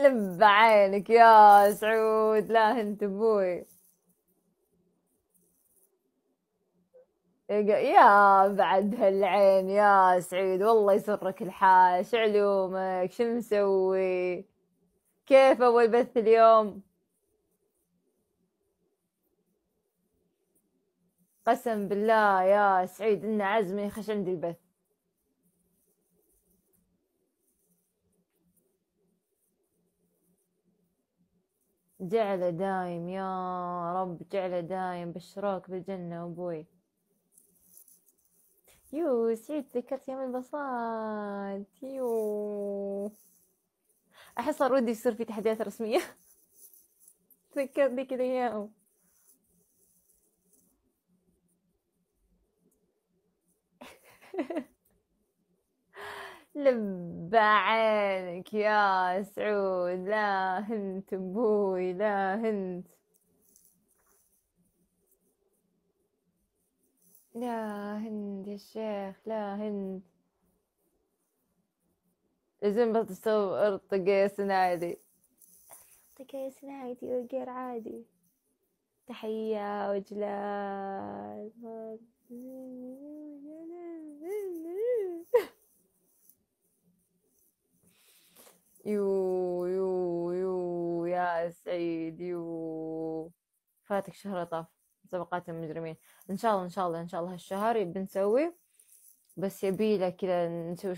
لب عينك يا سعود لا انت ابوي يا بعد هالعين يا سعيد والله يسرك الحال شعلومك شو مسوي كيف اول بث اليوم قسم بالله يا سعيد ان عزمي خش عندي البث جعله دايم يا رب جعله دايم بشراك بالجنة أبوي يو سعيد تذكرت يوم البساط يو أحس صار ودي يصير في تحديات رسمية تذكرتني كذا أيام لب عينك يا سعود لا هنت ابوي لا هنت لا هند يا شيخ لا هند لازم بس تسوي ارتقى يا سنايدي ارتقى يا سنايدي وغير عادي تحية وجلال يو يو يو يا سعيد يو فاتك شهر طاف سبقات المجرمين ان شاء الله ان شاء الله ان شاء الله هالشهر بنسوي بس يبي كذا نسوي